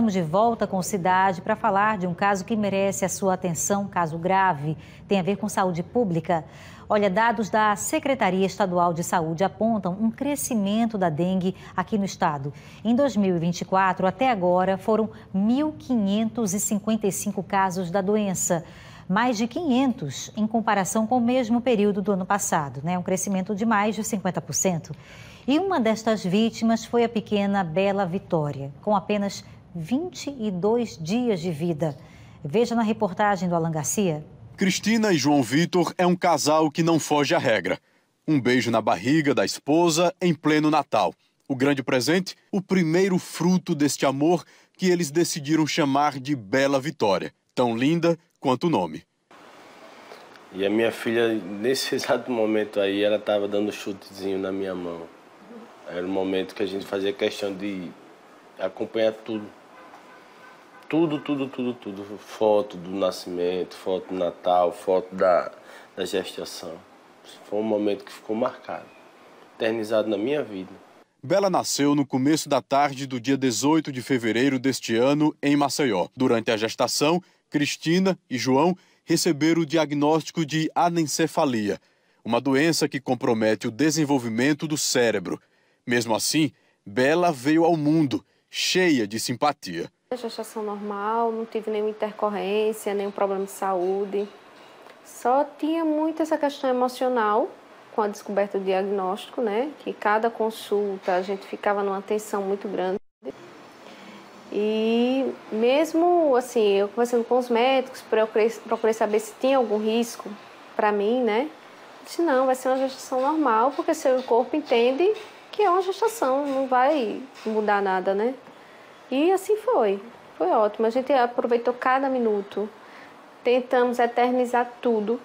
Estamos de volta com Cidade para falar de um caso que merece a sua atenção, caso grave, tem a ver com saúde pública. Olha, dados da Secretaria Estadual de Saúde apontam um crescimento da dengue aqui no estado. Em 2024, até agora, foram 1.555 casos da doença mais de 500 em comparação com o mesmo período do ano passado, né? um crescimento de mais de 50%. E uma destas vítimas foi a pequena Bela Vitória, com apenas 22 dias de vida. Veja na reportagem do Alan Garcia. Cristina e João Vitor é um casal que não foge à regra. Um beijo na barriga da esposa em pleno Natal. O grande presente, o primeiro fruto deste amor que eles decidiram chamar de Bela Vitória, tão linda quanto o nome. E a minha filha, nesse exato momento aí, ela estava dando um chutezinho na minha mão. Era o um momento que a gente fazia questão de acompanhar tudo tudo, tudo, tudo, tudo. Foto do nascimento, foto do Natal, foto da, da gestação. Foi um momento que ficou marcado, eternizado na minha vida. Bela nasceu no começo da tarde do dia 18 de fevereiro deste ano, em Maceió. Durante a gestação, Cristina e João receberam o diagnóstico de anencefalia, uma doença que compromete o desenvolvimento do cérebro. Mesmo assim, Bela veio ao mundo, cheia de simpatia. A gestação normal, não tive nenhuma intercorrência, nenhum problema de saúde. Só tinha muito essa questão emocional com a descoberta do diagnóstico, né? Que cada consulta a gente ficava numa tensão muito grande. E mesmo assim, eu conversando com os médicos, procurei, saber se tinha algum risco para mim, né? Eu disse, não, vai ser uma gestação normal, porque seu corpo entende que é uma gestação, não vai mudar nada, né? E assim foi. Foi ótimo. A gente aproveitou cada minuto. Tentamos eternizar tudo.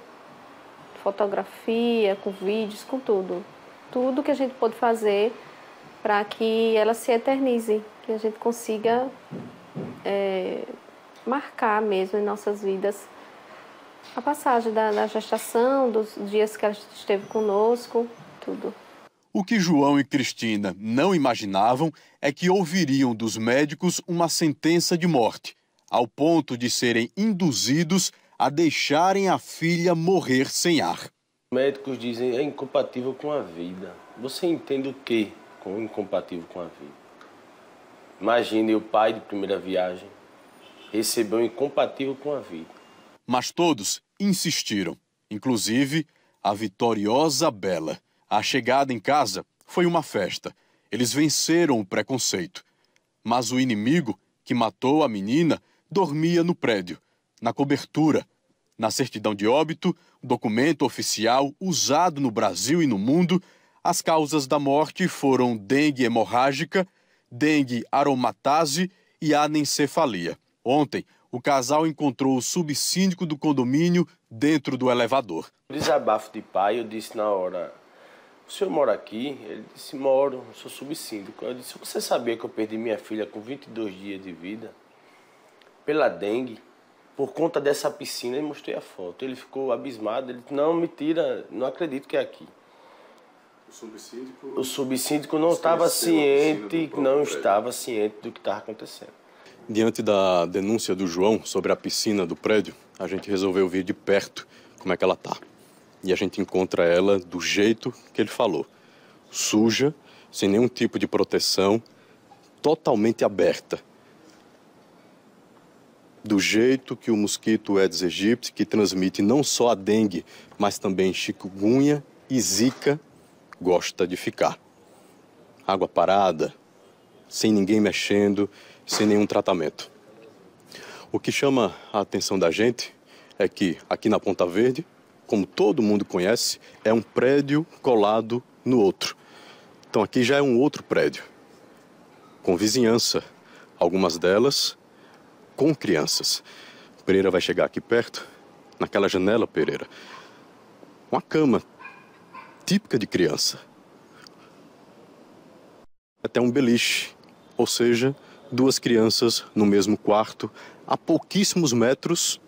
Fotografia, com vídeos, com tudo. Tudo que a gente pôde fazer para que ela se eternize, que a gente consiga é, marcar mesmo em nossas vidas a passagem da, da gestação, dos dias que ela esteve conosco, tudo. O que João e Cristina não imaginavam é que ouviriam dos médicos uma sentença de morte, ao ponto de serem induzidos a deixarem a filha morrer sem ar. Médicos dizem é incompatível com a vida. Você entende o que com incompatível com a vida? Imagine o pai de primeira viagem recebeu incompatível com a vida. Mas todos insistiram, inclusive a vitoriosa Bela. A chegada em casa foi uma festa. Eles venceram o preconceito. Mas o inimigo, que matou a menina, dormia no prédio, na cobertura. Na certidão de óbito, documento oficial usado no Brasil e no mundo, as causas da morte foram dengue hemorrágica, dengue aromatase e anencefalia. Ontem, o casal encontrou o subsíndico do condomínio dentro do elevador. Desabafo de pai, eu disse na hora, o senhor mora aqui? Ele disse, moro, sou subsíndico. Eu disse, você sabia que eu perdi minha filha com 22 dias de vida? Pela dengue, por conta dessa piscina, e mostrei a foto. Ele ficou abismado, ele disse, não, me tira, não acredito que é aqui. O subsíndico, o subsíndico não estava ciente, não estava ciente do que estava acontecendo. Diante da denúncia do João sobre a piscina do prédio, a gente resolveu vir de perto como é que ela está e a gente encontra ela do jeito que ele falou. Suja, sem nenhum tipo de proteção, totalmente aberta. Do jeito que o mosquito Aedes aegypti, que transmite não só a dengue, mas também chikungunya e zika, gosta de ficar. Água parada, sem ninguém mexendo, sem nenhum tratamento. O que chama a atenção da gente é que aqui na Ponta Verde como todo mundo conhece, é um prédio colado no outro. Então aqui já é um outro prédio, com vizinhança, algumas delas com crianças. Pereira vai chegar aqui perto, naquela janela Pereira. Uma cama típica de criança. Até um beliche, ou seja, duas crianças no mesmo quarto, a pouquíssimos metros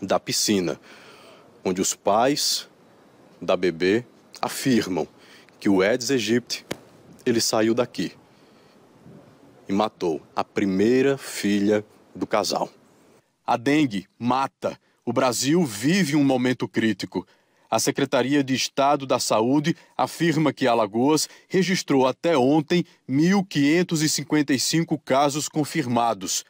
da piscina onde os pais da bebê afirmam que o Eds aegypti ele saiu daqui e matou a primeira filha do casal. A dengue mata. O Brasil vive um momento crítico. A Secretaria de Estado da Saúde afirma que Alagoas registrou até ontem 1.555 casos confirmados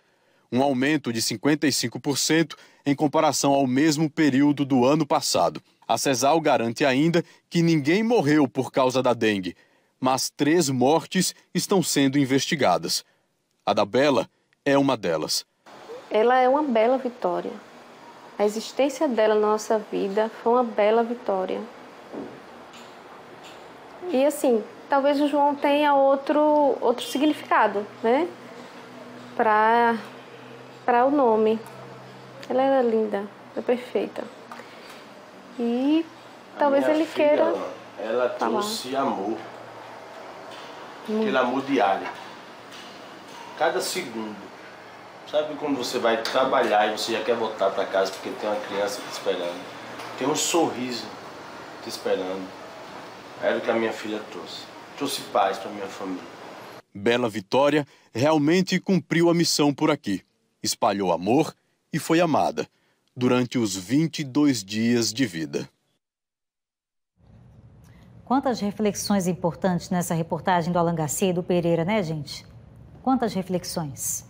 um aumento de 55% em comparação ao mesmo período do ano passado. A CESAL garante ainda que ninguém morreu por causa da dengue, mas três mortes estão sendo investigadas. A da Bela é uma delas. Ela é uma bela vitória. A existência dela na nossa vida foi uma bela vitória. E assim, talvez o João tenha outro, outro significado, né? Para mascarar o nome. Ela era linda, era perfeita. E a talvez ele filha, queira. Ela, ela trouxe amor. Hum. Aquele amor diário. Cada segundo. Sabe quando você vai trabalhar e você já quer voltar para casa porque tem uma criança te esperando? Tem um sorriso te esperando. Era é o que a minha filha trouxe. Trouxe paz para minha família. Bela Vitória realmente cumpriu a missão por aqui espalhou amor e foi amada durante os 22 dias de vida. Quantas reflexões importantes nessa reportagem do Alan Garcia e do Pereira, né, gente? Quantas reflexões.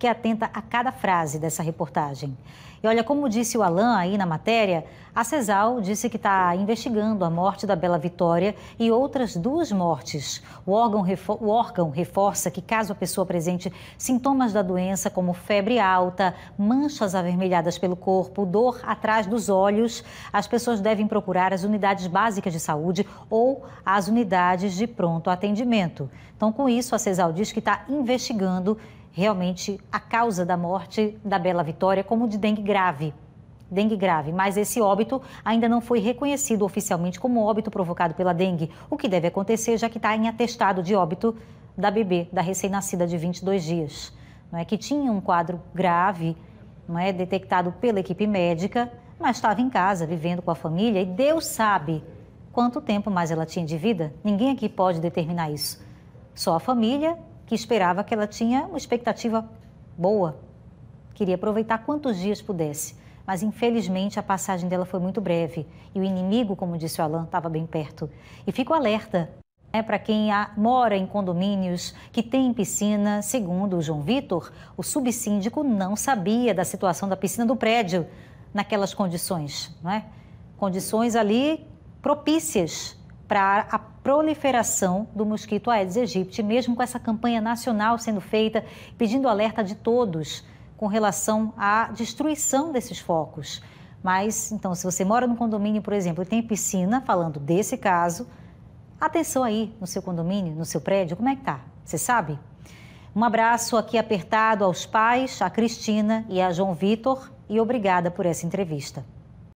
Fiquei atenta a cada frase dessa reportagem. E olha, como disse o Alain aí na matéria, a CESAL disse que está investigando a morte da Bela Vitória e outras duas mortes. O órgão, o órgão reforça que, caso a pessoa apresente sintomas da doença, como febre alta, manchas avermelhadas pelo corpo, dor atrás dos olhos, as pessoas devem procurar as unidades básicas de saúde ou as unidades de pronto atendimento. Então, com isso, a CESAL diz que está investigando realmente a causa da morte da Bela Vitória como de dengue grave. Dengue grave, mas esse óbito ainda não foi reconhecido oficialmente como óbito provocado pela dengue, o que deve acontecer já que está em atestado de óbito da bebê, da recém-nascida de 22 dias, não é que tinha um quadro grave, não é detectado pela equipe médica, mas estava em casa vivendo com a família e Deus sabe quanto tempo mais ela tinha de vida. Ninguém aqui pode determinar isso. Só a família que esperava que ela tinha uma expectativa boa. Queria aproveitar quantos dias pudesse, mas infelizmente a passagem dela foi muito breve e o inimigo, como disse o Alan, estava bem perto. E fico alerta é né, para quem mora em condomínios que tem piscina. Segundo o João Vitor, o subsíndico não sabia da situação da piscina do prédio naquelas condições, não é? Condições ali propícias para a proliferação do mosquito Aedes aegypti, mesmo com essa campanha nacional sendo feita, pedindo alerta de todos com relação à destruição desses focos. Mas, então, se você mora num condomínio, por exemplo, e tem piscina, falando desse caso, atenção aí no seu condomínio, no seu prédio, como é que tá? Você sabe? Um abraço aqui apertado aos pais, a Cristina e a João Vitor, e obrigada por essa entrevista.